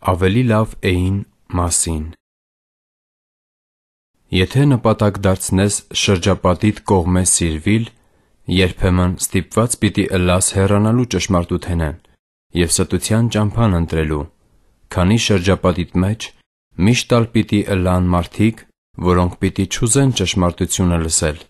ավելի լավ էին մասին։ Եթե նպատակ դարձնես շրջապատիտ կողմե սիրվիլ, երբեմն ստիպված պիտի ըլլաս հեռանալու ճշմարտութենեն և ստության ճամփան ընտրելու, քանի շրջապատիտ մեջ միշտ էլ պիտի ըլլան մարդիկ, որոնք պիտի չուզեն ճշմարտությունը լսել